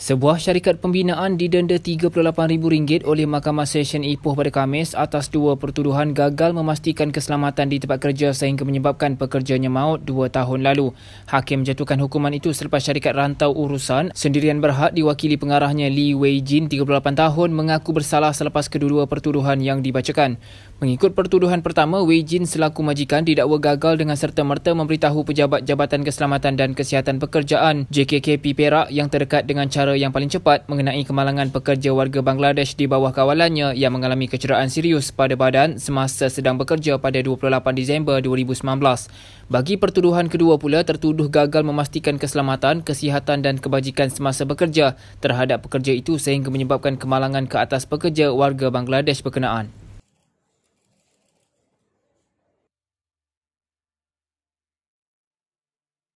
Sebuah syarikat pembinaan didenda RM38,000 oleh Mahkamah Sesyen Ipoh pada Khamis atas dua pertuduhan gagal memastikan keselamatan di tempat kerja sehingga menyebabkan pekerjanya maut dua tahun lalu. Hakim jatuhkan hukuman itu selepas syarikat rantau urusan sendirian berhak diwakili pengarahnya Lee Wei Jin, 38 tahun, mengaku bersalah selepas kedua-dua pertuduhan yang dibacakan. Mengikut pertuduhan pertama, Wei Jin selaku majikan tidak gagal dengan serta-merta memberitahu pejabat Jabatan Keselamatan dan Kesihatan Pekerjaan JKKP Perak yang terdekat dengan cara yang paling cepat mengenai kemalangan pekerja warga Bangladesh di bawah kawalannya yang mengalami kecederaan serius pada badan semasa sedang bekerja pada 28 Disember 2019. Bagi pertuduhan kedua pula, tertuduh gagal memastikan keselamatan, kesihatan dan kebajikan semasa bekerja terhadap pekerja itu sehingga menyebabkan kemalangan ke atas pekerja warga Bangladesh berkenaan.